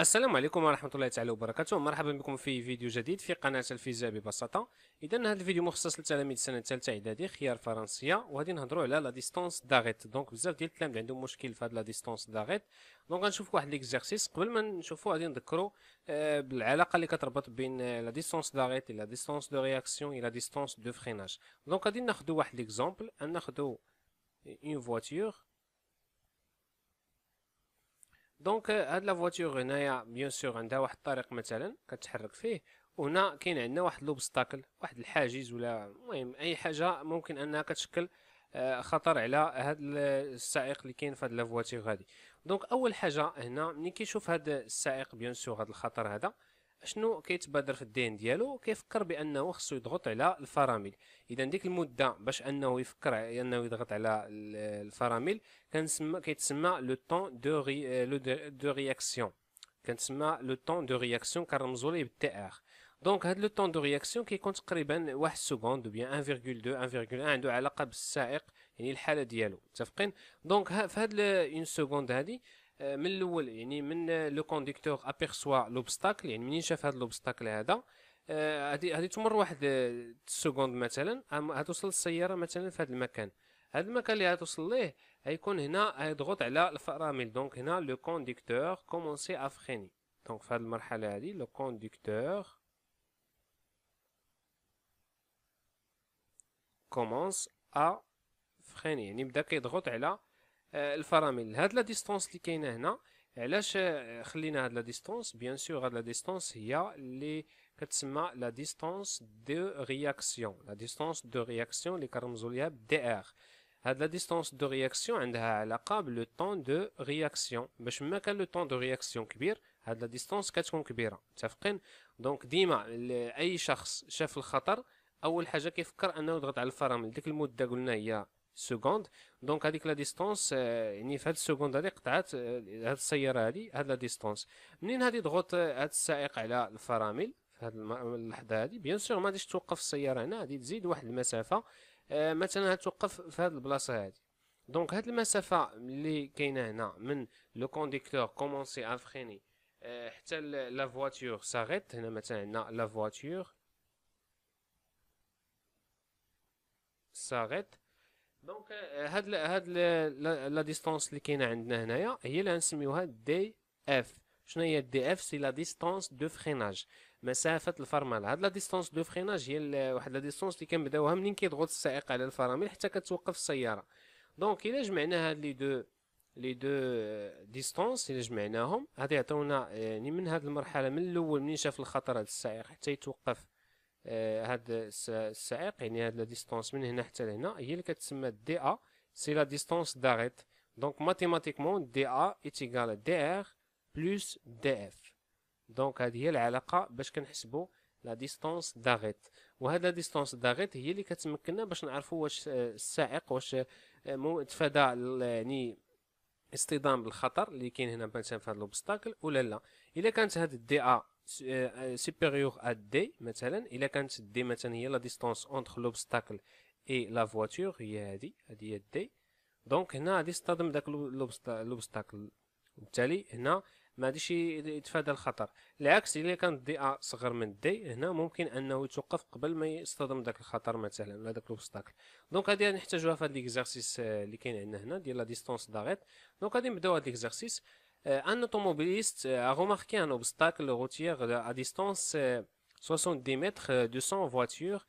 السلام عليكم ورحمة الله تعالى وبركاته مرحبا بكم في فيديو جديد في قناة الفيزياء ببساطة إذا هذا الفيديو مخصص لتلاميذ السنة الثالثة إعدادي خيار فرنسية وغادي نهضرو على لا ديستونس داغيت دونك بزاف ديال التلاميذ عندهم مشكل في هاد لا ديستونس داغيت دونك غنشوف واحد ليكزارسيس قبل ما نشوفو غادي نذكرو آه، بالعلاقة اللي كتربط بين آه، لا ديستونس داغيت لا ديستونس دو رياكسيون لا ديستونس دو فريناج دونك غادي ناخدو واحد ليكزومبل ناخدو اون فواتور دونك هاد لا فواتور هنايا بيان سور عندها واحد الطريق مثلا كتحرك فيه وهنا كاين عندنا واحد لوبستاكل واحد الحاجز ولا المهم اي حاجه ممكن انها كتشكل آه، خطر على هاد السائق اللي كاين في هاد فواتور هادي دونك اول حاجه هنا ملي كيشوف هاد السائق بيان سور هاد الخطر هذا شنو كيتبادر في الذهن ديالو كيفكر بانه خصو يضغط على الفرامل اذا ديك المده باش انه يفكر انه يضغط على الفرامل كنسمى كيتسمى لو طون دو ري دو رياكسيون كنسمى لو طون دو رياكسيون كنرمزو ليه بالتي ار دونك هاد لو طون دو رياكسيون كيكون تقريبا واحد سكوند بيان 1.2 1.1 عنده علاقه بالسائق يعني الحاله ديالو متفقين دونك في هاد اون سكوند هادي آه، من الاول يعني من آه، لو كونديكتور ابيرسوا لوبستاكل يعني منين شاف هذا لوبستاكل هذا غادي آه، غادي تمر واحد السكوند مثلا غتوصل السياره مثلا في هذا المكان هذا المكان اللي غتوصل ليه غيكون هنا غيضغط على الفرامل دونك هنا لو كونديكتور كومونسي ا دونك في هذه المرحله هذه لو كونديكتور كومونس ا فريني يعني بدا كيضغط على آه، الفرامل هاد لا ديستونس اللي كاينه هنا علاش آه، خلينا هاد لا ديستونس بيان سور هاد لا ديستونس هي اللي كتسمى لا ديستونس دو رياكسيون لا ديستونس دو رياكسيون اللي كنرمزو ليها بدي ار هاد لا ديستونس دو رياكسيون عندها علاقه بلو طون دو رياكسيون باش ما كان لو طون دو رياكسيون كبير هاد لا ديستونس كتكون كبيره متفقين دونك ديما اي شخص شاف الخطر اول حاجه كيفكر انه يضغط على الفرامل ديك المده قلنا هي سكوند دونك هذيك لا ديستونس يعني في هاد السكوند هذه قطعت آه، هاد السياره هذه هاد لا ديستونس منين هذه آه، ضغط هاد السائق على الفرامل في هاد اللحظه هذه بيان سور ما غاديش توقف السياره هنا غادي تزيد واحد المسافه آه، مثلا توقف في هاد البلاصه هذه دونك هاد المسافه اللي كاينه هنا من لو كونديكتور كومونسي افريني حتى لا فواتور ساغيت هنا مثلا عندنا لا فواتور ساغيت دونك هاد ل... هاد ل... لا ديستونس اللي كاينه عندنا هنايا هي اللي غنسميوها دي اف شنو هي دي اف سي لا ديستونس دو فريناج مسافه الفرمله هاد لا ديستونس دو فريناج هي واحد لا ديستونس اللي كنبداوها منين كيضغط السائق على الفرامل حتى كتوقف السياره دونك الا جمعنا هاد لي دو لي دو ديستونس الا جمعناهم غادي يعطيونا يعني من هاد المرحله من الاول منين شاف الخطر هاد السائق حتى يتوقف آه، هاد السائق يعني هاد لا ديستونس من هنا حتى لهنا هي اللي كتسمى دي ا سي لا ديستونس داريت دونك ماتيماتيكمون دي ا ايتيغال دي ار بلس دي اف دونك هاد هي العلاقه باش كنحسبوا لا ديستونس داريت وهاد لا ديستونس داريت هي اللي كتمكننا باش نعرفوا واش آه، السائق واش آه، تفادى يعني اصطدام بالخطر اللي كاين هنا مثلا في هاد لوبستاكل ولا لا الا كانت هاد دي ا سوبيريور ا دي مثلا الا كانت دي مثلا هي لا ديستونس اونتر لوبستاكل اي لا فواتور هي هادي هادي هي دي دونك هنا غادي يصطدم داك لوبستاكل وبالتالي هنا ما غاديش يتفادى الخطر العكس الا كانت دي ا صغر من دي هنا ممكن انه يتوقف قبل ما يصطدم داك الخطر مثلا ولا داك لوبستاكل دونك هادي نحتاجوها في هاد ليكزارسيس آه، اللي كاين عندنا هنا ديال لا ديستونس داغيت دونك غادي نبداو هاد ليكزارسيس Euh, un automobiliste euh, a remarqué un obstacle routier à distance 70 euh, mètres de son voiture.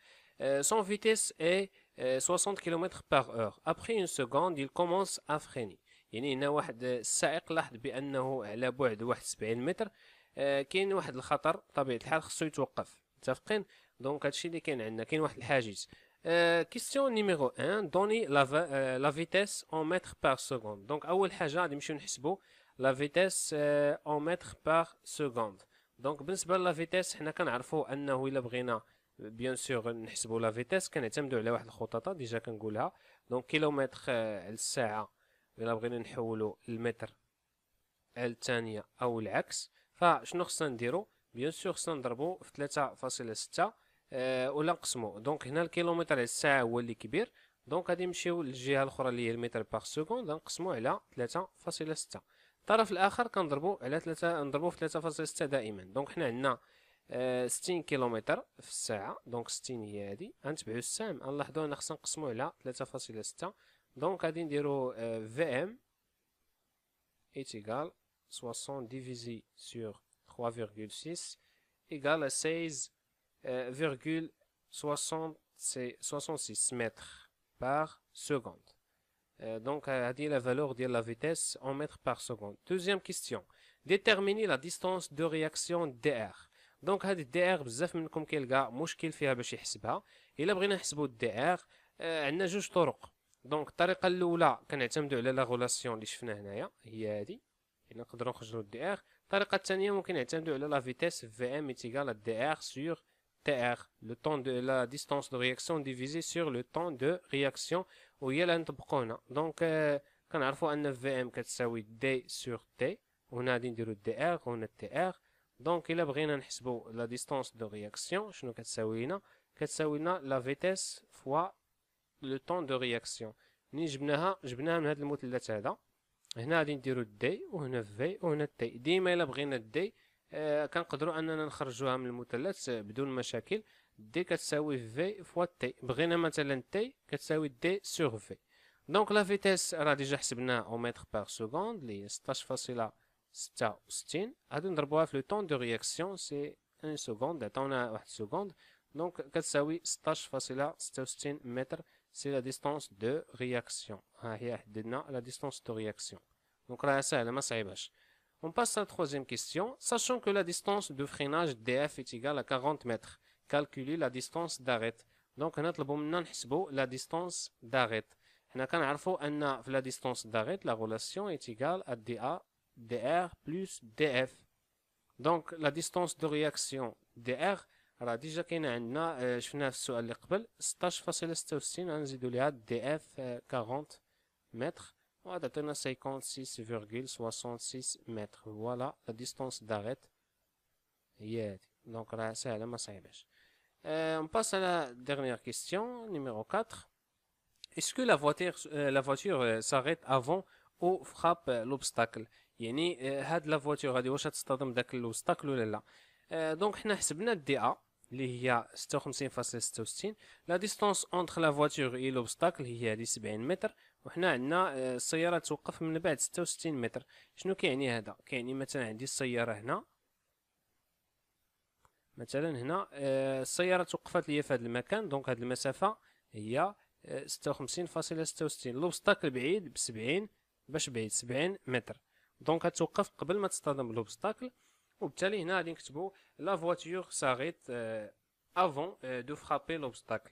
Son vitesse est 60 km par heure. après une seconde il commence à freiner يعني هنا واحد السائق لاحظ بانه على بعد واحد 70 متر آه، كاين واحد الخطر طبيعي الحال خصو يتوقف متفقين دونك هادشي اللي كاين عندنا كاين واحد الحاجز كيستيون نيميرو 1 دوني لا فيتيس اون متر بار سكوند دونك اول حاجه غادي نمشيو نحسبو لا فيتيس اون متر بار سكوند دونك بالنسبه لا فيتيس حنا كنعرفوا انه الا بغينا بيان سور نحسبوا لا فيتيس كنعتمدوا على واحد الخطاطه ديجا كنقولها دونك كيلومتر على آه، الساعه الا بغينا نحولوا المتر على الثانيه او العكس فشنو خصنا نديرو بيان سور خصنا نضربو في 3.6 أه ولا نقسمو دونك هنا الكيلومتر على الساعه هو اللي كبير دونك غادي نمشيو للجهه الاخرى اللي هي المتر باغ سكوند نقسمو على 3.6 الطرف الاخر كنضربو على 3 نضربو في 3.6 دائما دونك حنا عندنا آه، ستين 60 كيلومتر في الساعه دونك 60 هي هادي غنتبعو السهم غنلاحظو انا خصنا نقسمو على 3.6 دونك غادي نديرو في ام تخوا فيغكول 60 ايكال سايز 3,6 égale سي 16,66 سيس متر بار سكوند Euh, donc à dire la valeur de la vitesse en mètres par seconde. Deuxième question, déterminer la distance de réaction DR. Donc à dire DR, bzaf min kom kel ga, mouchkil fiha bach calculer. Il a brina calculer DR, euh, anna juj toruk. Donc, tariqa l'oula, kan atamdu ala la relation li chfna hnaya, hiya hadi. Il a qadron khajro DR. Tariqa tanya moukin atamdu ala la vitesse VM est égale à DR sur TR. Le temps de la distance de réaction divisé sur le temps de réaction وهي اللي هنا دونك كنعرفو كنعرفوا ان في ام كتساوي دي سور تي وهنا غادي نديرو دي ار وهنا تي ار دونك الا بغينا نحسبو لا ديستونس دو رياكسيون شنو كتساوي لنا كتساوي لنا لا فيتيس فوا لو طون دو رياكسيون منين جبناها جبناها من هذا المثلث هذا هنا غادي نديرو دي وهنا في وهنا تي ديما الا بغينا دي آه كنقدروا اننا نخرجوها من المثلث بدون مشاكل D كتساوي V fois T بغينا مثلا T كتساوي D sur V donc la vitesse را déjà حسبنا en mètres par seconde لي 16 فاصلة 66 هادو نضربوها في le temps de réaction c'est 1 seconde attendez 1 seconde donc كتساوي 16 فاصلة c'est la distance de réaction ها هي حددنا la distance de réaction donc راه ساهلة ما صعيباش on passe à la troisième question sachant que la distance de freinage DF est égale à 40 mètres calculer la distance d'arrêt. Donc, on a la distance d'arrêt. On a la distance d'arrêt, la relation est égale à dA, dR plus dF. Donc, la distance de réaction dR, alors déjà qu'on a, je vais faire ce qu'on a dit, c'est un facile à on a dit dF 40 mètres. Voilà, on 56,66 mètres. Voilà, la distance d'arrêt. Donc, c'est la Euh, on passe à la dernière question, numéro 4. Est-ce que la voiture, euh, voiture euh, s'arrête avant ou frappe euh, l'obstacle يعني هاد لا فواتور هادي واش تصطدم داك لوستاكل ولا لا دونك euh, حنا حسبنا الدي ا اللي هي 56.66 لا ديستونس اونتر لا فواتور اي لوبستاكل هي هادي 70 متر وحنا عندنا آه، السياره توقف من بعد 66 متر شنو كيعني هذا كيعني مثلا عندي السياره هنا مثلا هنا آه، السياره توقفت ليا في هذا المكان دونك هذه المسافه هي 56.66 آه، لوبستاكل بعيد ب 70 باش بعيد 70 متر دونك توقف قبل ما تصطدم لوبستاكل وبالتالي هنا غادي نكتبوا لا فواتور ساريت آه، افون دو فرابي لوبستاكل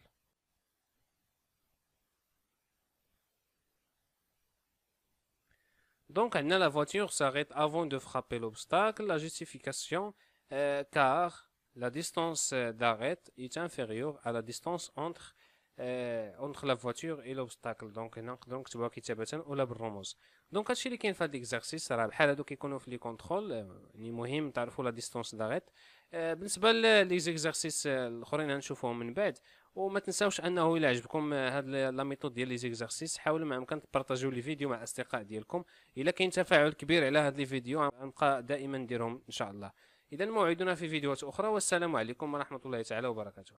Donc, on a la voiture s'arrête avant de frapper l'obstacle. La justification, euh, car la distance euh, d'arrêt est inférieure à la distance entre euh, entre la voiture et l'obstacle دونك هنا نقدروا نكتبوها كتابه ولا بالرموز دونك هادشي اللي كاين في هاد ليكزارسيس راه بحال هادو كيكونوا في لي كونترول يعني مهم تعرفوا لا ديستونس داريت آه بالنسبه لي زيكزارسيس الاخرين غنشوفوهم من بعد وما تنساوش انه الا عجبكم آه، هاد لا ميثود ديال لي زيكزارسيس حاولوا ما امكن تبارطاجيو لي فيديو مع الاصدقاء ديالكم الا كاين تفاعل كبير على هاد لي فيديو غنبقى دائما نديرهم ان شاء الله إذا موعدنا في فيديوهات أخرى والسلام عليكم ورحمة الله تعالى وبركاته